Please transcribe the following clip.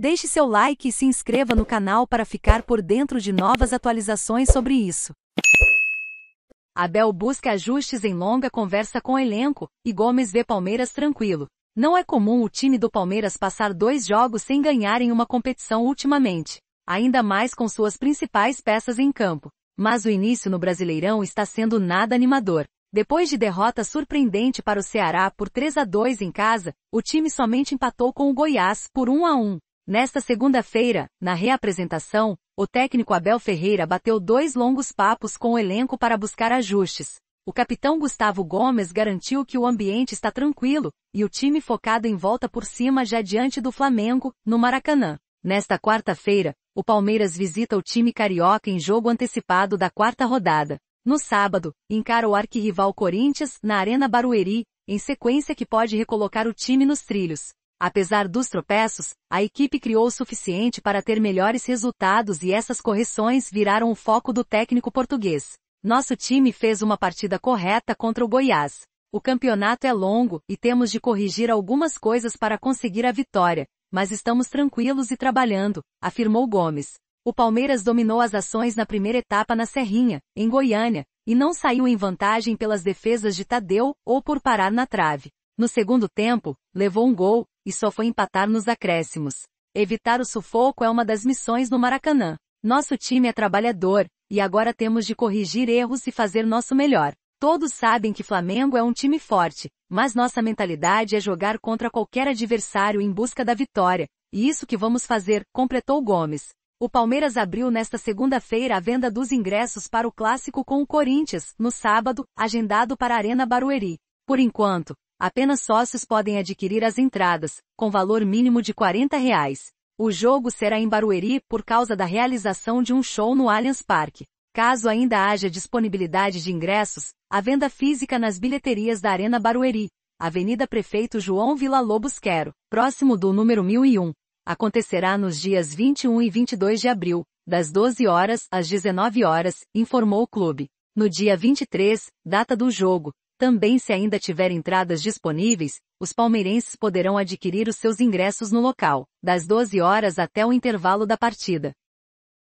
Deixe seu like e se inscreva no canal para ficar por dentro de novas atualizações sobre isso. Abel busca ajustes em longa conversa com elenco e Gomes vê Palmeiras tranquilo. Não é comum o time do Palmeiras passar dois jogos sem ganhar em uma competição ultimamente, ainda mais com suas principais peças em campo. Mas o início no Brasileirão está sendo nada animador. Depois de derrota surpreendente para o Ceará por 3 a 2 em casa, o time somente empatou com o Goiás por 1 a 1. Nesta segunda-feira, na reapresentação, o técnico Abel Ferreira bateu dois longos papos com o elenco para buscar ajustes. O capitão Gustavo Gomes garantiu que o ambiente está tranquilo e o time focado em volta por cima já diante do Flamengo, no Maracanã. Nesta quarta-feira, o Palmeiras visita o time carioca em jogo antecipado da quarta rodada. No sábado, encara o arquirrival Corinthians na Arena Barueri, em sequência que pode recolocar o time nos trilhos. Apesar dos tropeços, a equipe criou o suficiente para ter melhores resultados e essas correções viraram o foco do técnico português. Nosso time fez uma partida correta contra o Goiás. O campeonato é longo e temos de corrigir algumas coisas para conseguir a vitória, mas estamos tranquilos e trabalhando, afirmou Gomes. O Palmeiras dominou as ações na primeira etapa na Serrinha, em Goiânia, e não saiu em vantagem pelas defesas de Tadeu ou por parar na trave. No segundo tempo, levou um gol, e só foi empatar nos acréscimos. Evitar o sufoco é uma das missões no Maracanã. Nosso time é trabalhador, e agora temos de corrigir erros e fazer nosso melhor. Todos sabem que Flamengo é um time forte, mas nossa mentalidade é jogar contra qualquer adversário em busca da vitória, e isso que vamos fazer, completou Gomes. O Palmeiras abriu nesta segunda-feira a venda dos ingressos para o clássico com o Corinthians, no sábado, agendado para a Arena Barueri. Por enquanto, Apenas sócios podem adquirir as entradas, com valor mínimo de 40 reais. O jogo será em Barueri por causa da realização de um show no Allianz Parque. Caso ainda haja disponibilidade de ingressos, a venda física nas bilheterias da Arena Barueri, Avenida Prefeito João Vila Lobos Quero, próximo do número 1001, acontecerá nos dias 21 e 22 de abril, das 12 horas às 19 horas, informou o clube. No dia 23, data do jogo, também se ainda tiver entradas disponíveis, os palmeirenses poderão adquirir os seus ingressos no local, das 12 horas até o intervalo da partida.